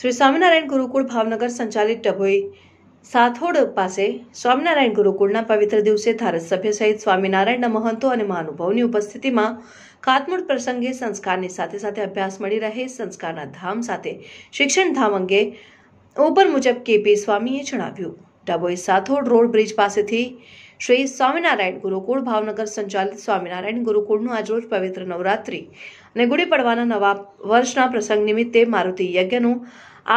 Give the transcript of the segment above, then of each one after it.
શ્રી સ્વામિનારાયણ ગુરુકુળ ભાવનગર સંચાલિત ડભોઈ સાથોડ પાસે સ્વામિનારાયણ ગુરુકુળના પવિત્ર દિવસે ધારાસભ્ય સહિત સ્વામિનારાયણના મહંતો અને મહાનુભાવની ઉપસ્થિતિમાં કાતમૂળ પ્રસંગે સંસ્કારની સાથે સાથે અભ્યાસ મળી રહે સંસ્કારના ધામ સાથે શિક્ષણ ધામ અંગે ઉપર મુજબ કેપી સ્વામીએ જણાવ્યું ડાબોઈ સાથોડ રોડ બ્રિજ પાસેથી શ્રી સ્વામિનારાયણ ગુરુકુળ ભાવનગર સંચાલિત સ્વામિનારાયણ ગુરુકુળનું આજરોજ પવિત્ર નવરાત્રિ અને ગુડી પડવાના નવા વર્ષના પ્રસંગ નિમિત્તે મારુતિ યજ્ઞનું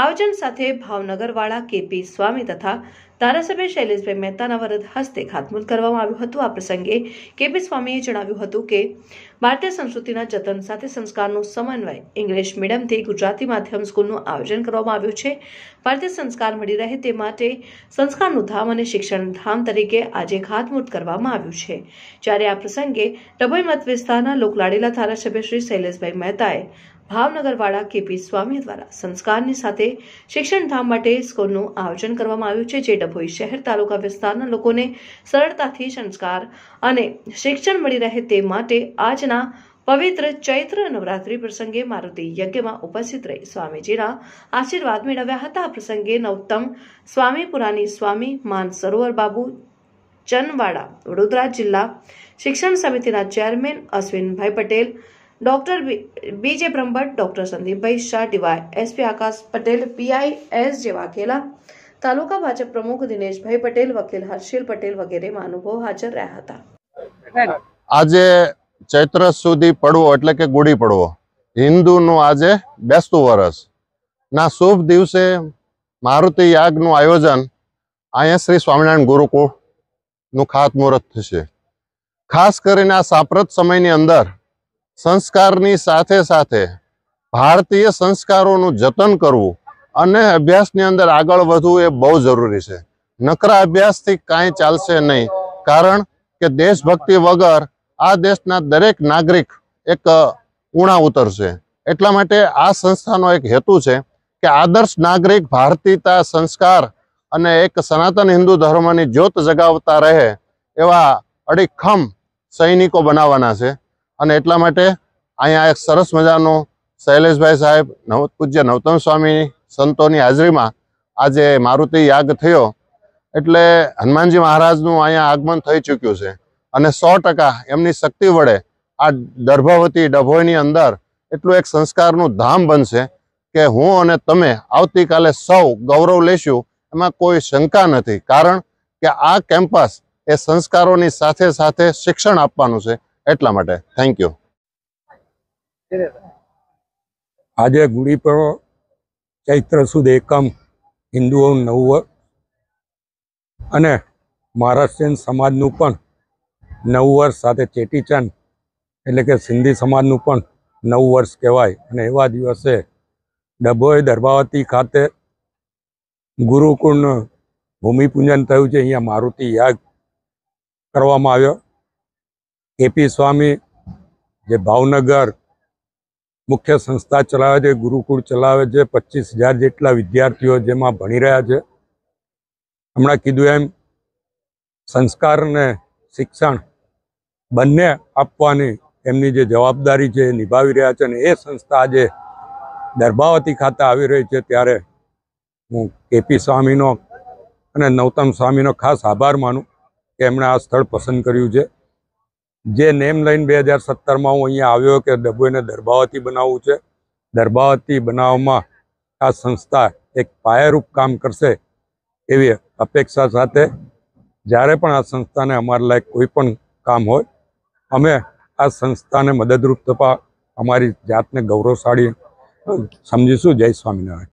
આયોજન સાથે ભાવનગરવાળા કેપી સ્વામી તથા ધારાસભ્ય શૈલેષભાઈ મહેતાના વરદ હસ્તે ખાતમુહૂર્ત કરવામાં આવ્યું હતું આ પ્રસંગે કેપી સ્વામીએ જણાવ્યું હતું કે ભારતીય સંસ્કૃતિના જતન સાથે સંસ્કારનો સમન્વય ઇંગ્લિશ મીડિયમથી ગુજરાતી માધ્યમ સ્કૂલનું આયોજન કરવામાં આવ્યું છે ભારતીય સંસ્કાર મળી રહે તે માટે સંસ્કારનું ધામ અને શિક્ષણ ધામ તરીકે આજે ખાતમુહૂર્ત કરવામાં આવ્યું છે જ્યારે આ પ્રસંગે ડભોઈ મત વિસ્તારના લોકલાડીલા ધારાસભ્ય શ્રી શૈલેષભાઈ મહેતાએ ભાવનગરવાળા કેપી સ્વામી દ્વારા સંસ્કારની સાથે શિક્ષણધામ માટે સ્કૂલનું આયોજન કરવામાં આવ્યું છે જે ડભોઈ શહેર તાલુકા વિસ્તારના લોકોને સરળતાથી સંસ્કાર અને શિક્ષણ મળી રહે તે માટે આજના પવિત્ર ચૈત્ર નવરાત્રી પ્રસંગે મારુતિ યજ્ઞમાં ઉપસ્થિત રહી સ્વામીજીના આશીર્વાદ મેળવ્યા હતા આ પ્રસંગે નવતમ સ્વામી સ્વામી માન સરોવર બાબુ ચનવાડા વડોદરા જિલ્લા શિક્ષણ સમિતિના ચેરમેન અશ્વિનભાઈ પટેલ ડોક્ટર બીજે Brahmbhatt doctor Sandipbhai Shah DY SP Akash Patel PI S J Vaghela તાલુકા ભાજપ પ્રમુખ દિનેશભાઈ પટેલ વકીલ હર્ષિલ પટેલ વગેરે અનુભવ હાજર રહ્યા હતા આજે ચૈત્ર સુધી પડવો એટલે કે ગુડી પડવો હિન્દુનું આજે બેસતું વર્ષ ના શુભ દિવસે મારુતિ યાગનું આયોજન અહીંયા શ્રી સ્વામિનારાયણ ગુરુકુળનું ખાતમુહૂર્ત થશે ખાસ કરીને આ સાપ્રત સમયની અંદર સંસ્કારની સાથે સાથે ભારતીય સંસ્કારોનું જતન કરવું અને અભ્યાસની અંદર આગળ વધવું એ બહુ જરૂરી છે નકરા અભ્યાસથી કાંઈ ચાલશે નહીં કારણ કે દેશભક્તિ વગર આ દેશના દરેક નાગરિક એક ઉણા ઉતરશે એટલા માટે આ સંસ્થાનો એક હેતુ છે કે આદર્શ નાગરિક ભારતીયતા સંસ્કાર અને એક સનાતન હિન્દુ ધર્મની જ્યોત જગાવતા રહે એવા અડીખમ સૈનિકો બનાવવાના છે અને એટલા માટે અહીંયા એક સરસ મજાનો શૈલેષભાઈ સાહેબ નવ પૂજ્ય નવતમ સ્વામી સંતોની હાજરીમાં આજે મારુતિ યાગ થયો એટલે હનુમાનજી મહારાજનું અહીંયા આગમન થઈ ચૂક્યું છે અને સો એમની શક્તિ વડે આ દર્ભવતી ડભોઈની અંદર એટલું એક સંસ્કારનું ધામ બનશે કે હું અને તમે આવતીકાલે સૌ ગૌરવ લેશું એમાં કોઈ શંકા નથી કારણ કે આ કેમ્પસ એ સંસ્કારોની સાથે સાથે શિક્ષણ આપવાનું છે એટલા માટે થેન્ક યુ આજે ગુડી પડો ચૈત્ર સુદ એકમ હિન્દુઓ નવ અને મહારાષ્ટ્રીયન સમાજનું પણ નવ વર્ષ સાથે ચેટીચંદ એટલે કે સિંધી સમાજનું પણ નવ વર્ષ કહેવાય અને એવા દિવસે ડભોઈ દરબાવતી ખાતે ગુરુકુળનું ભૂમિપૂજન થયું છે અહીંયા મારુતિ યાગ કરવામાં આવ્યો કેપી સ્વામી જે ભાવનગર મુખ્ય સંસ્થા ચલાવે છે ગુરુકુળ ચલાવે છે પચીસ હજાર જેટલા વિદ્યાર્થીઓ જેમાં ભણી રહ્યા છે હમણાં કીધું એમ સંસ્કાર અને શિક્ષણ બંને આપવાની એમની જે જવાબદારી છે નિભાવી રહ્યા છે અને એ સંસ્થા આજે દર્ભાવતી ખાતે આવી રહી છે ત્યારે હું કેપી સ્વામીનો અને નૌતમ સ્વામીનો ખાસ આભાર માનું કે એમણે આ સ્થળ પસંદ કર્યું છે જે નેમ લઈને બે હજાર સત્તરમાં હું અહીંયા આવ્યો કે ડભોઈને દરબાવતી બનાવવું છે દરબાવતી બનાવવામાં આ સંસ્થા એક પાયારૂપ કામ કરશે એવી અપેક્ષા સાથે જ્યારે પણ આ સંસ્થાને અમારા લાયક કોઈ પણ કામ હોય અમે આ સંસ્થાને મદદરૂપ થવા અમારી જાતને ગૌરવશાળી સમજીશું જય સ્વામિનારાયણ